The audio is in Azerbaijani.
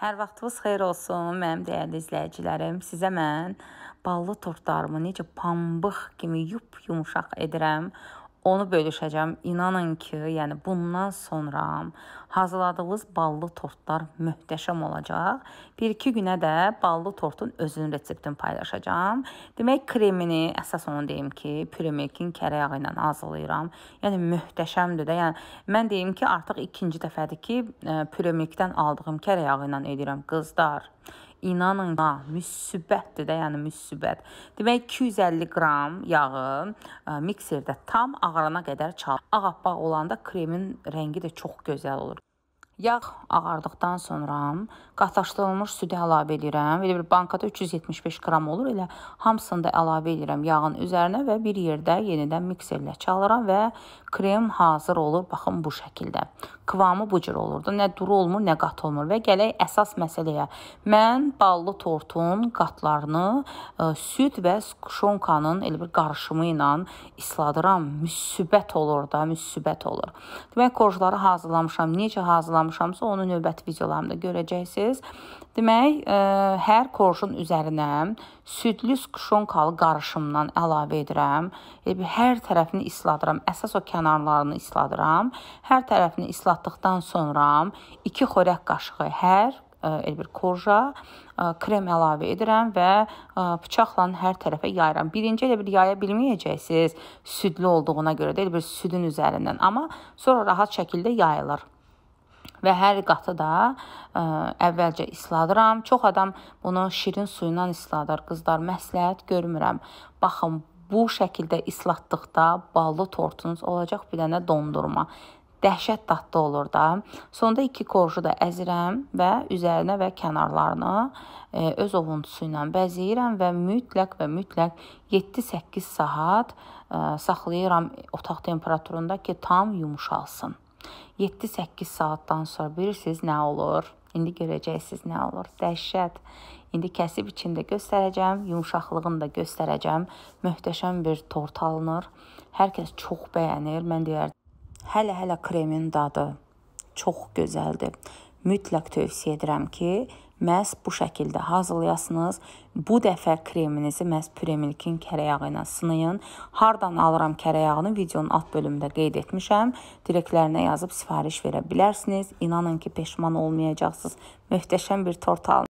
Hər vaxtınız xeyir olsun, mənim dəyərli izləyicilərim. Sizə mən ballı tortlarımı necə pambıq kimi yup-yumşaq edirəm, onu bölüşəcəm. İnanın ki, yəni bundan sonra hazırladığınız ballı tortlar möhtəşəm olacaq. 1-2 günə də ballı tortun özünün reseptini paylaşacağım. Demək kremini əsas onu deyim ki, Püremilkin kərə yağı ilə hazırlayıram. Yəni möhtəşəmdir də. Yəni mən deyim ki, artıq ikinci dəfədir ki, e, Püremilkdən aldığım kərə yağı ilə edirəm qızlar. İnanın ha, müsbətdir də, yəni müsbət. Demək 250 qram yağı e, mikserdə tam ağarana qədər çal. Ağappaq olanda kremin rəngi də çox gözəl olur. Yağ ağardıqdan sonra qatlaşdırılmış südü əlavə edirəm. Belə bir bankada 375 qram olur. Elə hamısını da əlavə edirəm yağın üzərinə və bir yerdə yenidən mikserlə çalıram və krem hazır olur. Baxın bu şəkildə. Kıvamı bu cür olurdu. Nə duru olmur, nə qat olmur və gələk əsas məsələyə. Mən ballı tortun qatlarını ə, e, süd və şonkanın elə bir qarışımı ilə isladıram. Müsbət olur da, müsbət olur. Demək, korjları hazırlamışam. Necə hazırlamışam? hazırlamışamsa, onu növbəti videolarımda görəcəksiniz. Demək, ə, e, hər korşun üzərinə südlü skuşonkalı qarışımdan əlavə edirəm. Yəni hər tərəfini isladıram. Əsas o kənarlarını isladıram. Hər tərəfini islatdıqdan sonra 2 xörək qaşığı hər e, elə bir korja krem əlavə edirəm və bıçaqla hər tərəfə yayıram. Birinci elə bir yaya bilməyəcəksiniz südlü olduğuna görə də elə bir südün üzərindən, amma sonra rahat şəkildə yayılır və hər qatı da ə, e, əvvəlcə isladıram. Çox adam bunu şirin suyundan isladır. Qızlar məsləhət görmürəm. Baxın, bu şəkildə islatdıqda ballı tortunuz olacaq, bir dənə dondurma. Dəhşət dadlı olur da. Sonda 2 korju da əzirəm və üzərinə və kənarlarını ə, e, öz ovuntusu ilə bəzəyirəm və mütləq və mütləq 7-8 saat ə, e, saxlayıram otaq temperaturunda ki, tam yumşalsın. 7-8 saatdan sonra bilirsiniz nə olur? İndi görəcəksiniz nə olur. Dəhşət. İndi kəsib içində göstərəcəm, yumşaqlığını da göstərəcəm. Möhtəşəm bir tort alınır. Hər kəs çox bəyənir. Mən deyərdim, hələ-hələ kremin dadı çox gözəldir. Mütləq tövsiyə edirəm ki, məhz bu şəkildə hazırlayasınız. Bu dəfə kreminizi məhz Püremilkin kərəyağı ilə sınayın. Hardan alıram kərəyağını videonun alt bölümündə qeyd etmişəm. Direktlərinə yazıb sifariş verə bilərsiniz. İnanın ki, peşman olmayacaqsınız. Möhtəşəm bir tort alın.